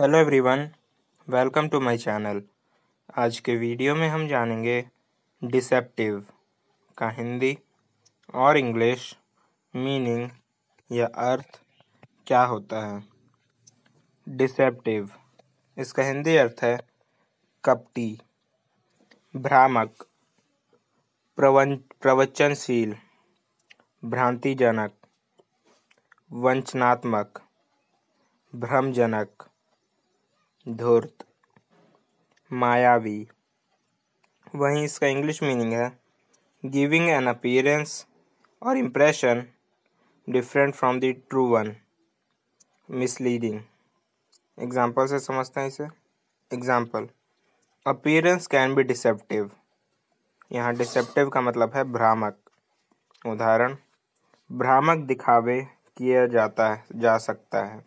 hello everyone welcome to my channel आज के video में हम जानेंगे डिसेप्टिव का हिंदी और इंग्लिश मीनिंग या अर्थ क्या होता है डिसेप्टिव इसका हिंदी अर्थ है कपटी भ्रामक प्रवन प्रवचनशील भ्रांतिजनक वंचनात्मक भ्रमजनक धूर्त मायावी वहीं इसका इंग्लिश मीनिंग है गिविंग एन अपीयरेंस और impression different from the true one misleading example से समझते हैं इसे example appearance can be deceptive यहाँ डिसेप्टिव का मतलब है भ्रामक उदाहरण भ्रामक दिखावे किया जाता है जा सकता है